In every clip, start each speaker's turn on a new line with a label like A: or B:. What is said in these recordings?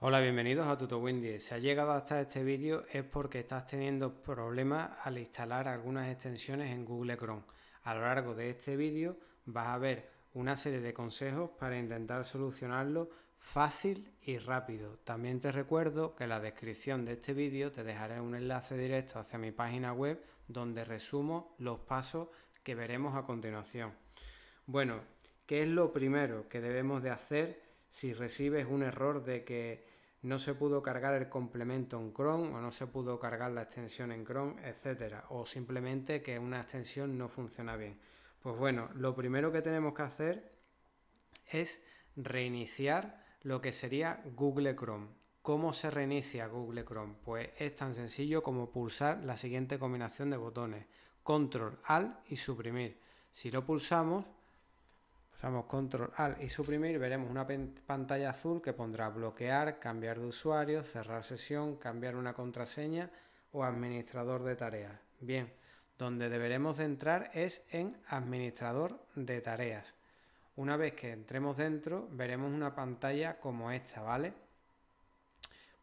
A: Hola, bienvenidos a TutoWindy. Si has llegado hasta este vídeo es porque estás teniendo problemas al instalar algunas extensiones en Google Chrome. A lo largo de este vídeo vas a ver una serie de consejos para intentar solucionarlo fácil y rápido. También te recuerdo que en la descripción de este vídeo te dejaré un enlace directo hacia mi página web donde resumo los pasos que veremos a continuación. Bueno, ¿qué es lo primero que debemos de hacer si recibes un error de que no se pudo cargar el complemento en Chrome o no se pudo cargar la extensión en Chrome, etcétera, o simplemente que una extensión no funciona bien. Pues bueno, lo primero que tenemos que hacer es reiniciar lo que sería Google Chrome. ¿Cómo se reinicia Google Chrome? Pues es tan sencillo como pulsar la siguiente combinación de botones, control, alt y suprimir. Si lo pulsamos, Usamos control al y suprimir, veremos una pantalla azul que pondrá bloquear, cambiar de usuario, cerrar sesión, cambiar una contraseña o administrador de tareas. Bien, donde deberemos de entrar es en administrador de tareas. Una vez que entremos dentro, veremos una pantalla como esta, ¿vale?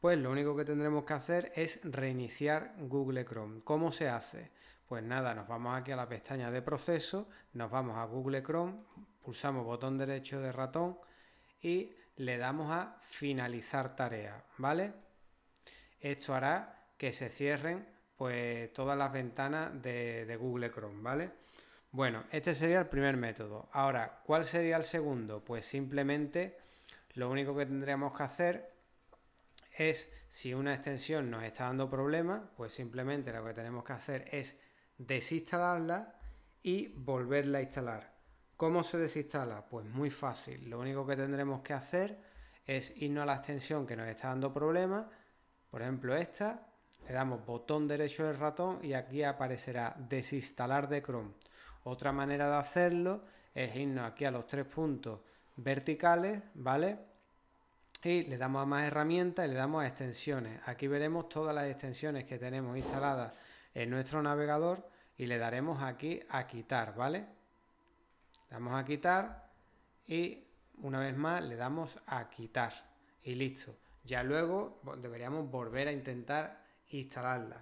A: pues lo único que tendremos que hacer es reiniciar Google Chrome. ¿Cómo se hace? Pues nada, nos vamos aquí a la pestaña de proceso, nos vamos a Google Chrome, pulsamos botón derecho de ratón y le damos a finalizar tarea, ¿vale? Esto hará que se cierren pues todas las ventanas de, de Google Chrome, ¿vale? Bueno, este sería el primer método. Ahora, ¿cuál sería el segundo? Pues simplemente lo único que tendríamos que hacer es si una extensión nos está dando problemas, pues simplemente lo que tenemos que hacer es desinstalarla y volverla a instalar. ¿Cómo se desinstala? Pues muy fácil. Lo único que tendremos que hacer es irnos a la extensión que nos está dando problemas, por ejemplo esta, le damos botón derecho del ratón y aquí aparecerá desinstalar de Chrome. Otra manera de hacerlo es irnos aquí a los tres puntos verticales, ¿vale? le damos a más herramientas y le damos a extensiones. Aquí veremos todas las extensiones que tenemos instaladas en nuestro navegador y le daremos aquí a quitar, ¿vale? Le damos a quitar y una vez más le damos a quitar y listo. Ya luego deberíamos volver a intentar instalarla.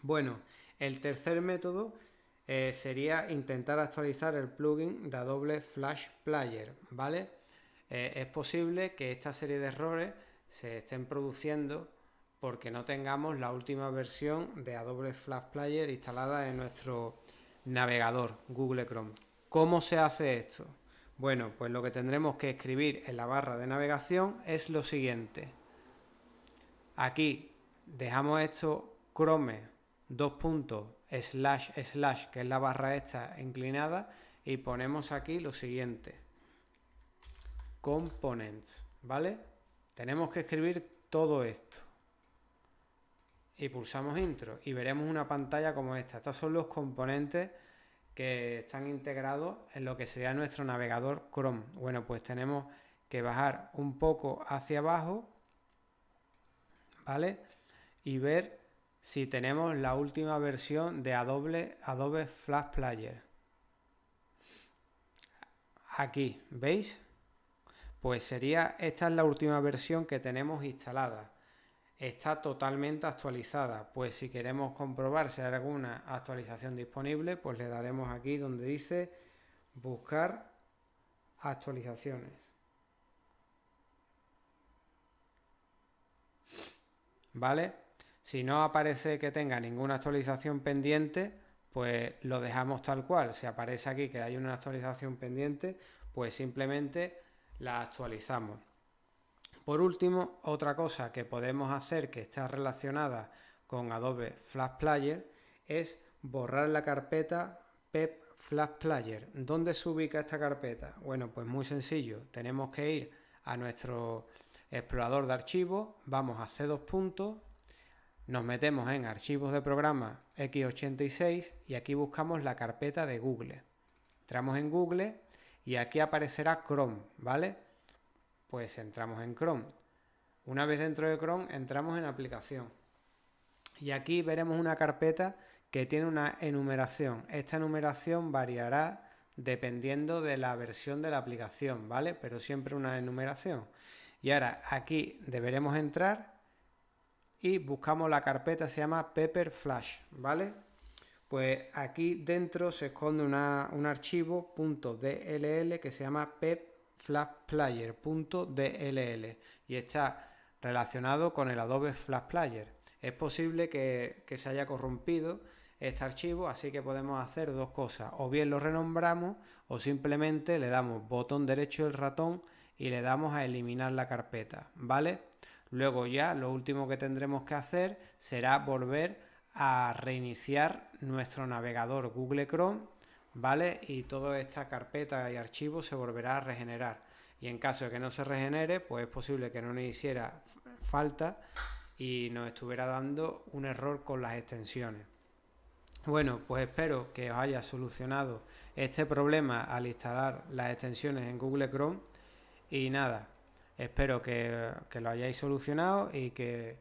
A: Bueno, el tercer método eh, sería intentar actualizar el plugin de Adobe Flash Player, ¿vale? Eh, es posible que esta serie de errores se estén produciendo porque no tengamos la última versión de Adobe Flash Player instalada en nuestro navegador Google Chrome. ¿Cómo se hace esto? Bueno, pues lo que tendremos que escribir en la barra de navegación es lo siguiente. Aquí dejamos esto Chrome dos slash slash que es la barra esta inclinada y ponemos aquí lo siguiente components, ¿vale? Tenemos que escribir todo esto. Y pulsamos intro y veremos una pantalla como esta. Estos son los componentes que están integrados en lo que sería nuestro navegador Chrome. Bueno, pues tenemos que bajar un poco hacia abajo, ¿vale? Y ver si tenemos la última versión de Adobe, Adobe Flash Player. Aquí, ¿veis? Pues sería, esta es la última versión que tenemos instalada. Está totalmente actualizada, pues si queremos comprobar si hay alguna actualización disponible, pues le daremos aquí donde dice buscar actualizaciones. ¿Vale? Si no aparece que tenga ninguna actualización pendiente, pues lo dejamos tal cual. Si aparece aquí que hay una actualización pendiente, pues simplemente la actualizamos. Por último, otra cosa que podemos hacer que está relacionada con Adobe Flash Player es borrar la carpeta pep Flash Player. ¿Dónde se ubica esta carpeta? Bueno, pues muy sencillo. Tenemos que ir a nuestro explorador de archivos, vamos a C2 puntos, nos metemos en archivos de programa X86 y aquí buscamos la carpeta de Google. Entramos en Google y aquí aparecerá Chrome, ¿vale? Pues entramos en Chrome. Una vez dentro de Chrome entramos en aplicación y aquí veremos una carpeta que tiene una enumeración. Esta enumeración variará dependiendo de la versión de la aplicación, ¿vale? Pero siempre una enumeración. Y ahora aquí deberemos entrar y buscamos la carpeta, se llama Pepper Flash, ¿vale? Pues aquí dentro se esconde un archivo .dll que se llama pep.flashplayer.dll y está relacionado con el Adobe Flash Player. Es posible que, que se haya corrompido este archivo, así que podemos hacer dos cosas. O bien lo renombramos o simplemente le damos botón derecho del ratón y le damos a eliminar la carpeta, ¿vale? Luego ya lo último que tendremos que hacer será volver a reiniciar nuestro navegador Google Chrome, ¿vale? Y toda esta carpeta y archivo se volverá a regenerar. Y en caso de que no se regenere, pues es posible que no nos hiciera falta y nos estuviera dando un error con las extensiones. Bueno, pues espero que os haya solucionado este problema al instalar las extensiones en Google Chrome. Y nada, espero que, que lo hayáis solucionado y que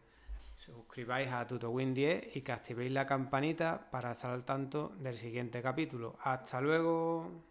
A: suscribáis a TutoWin 10 y que activéis la campanita para estar al tanto del siguiente capítulo. Hasta luego.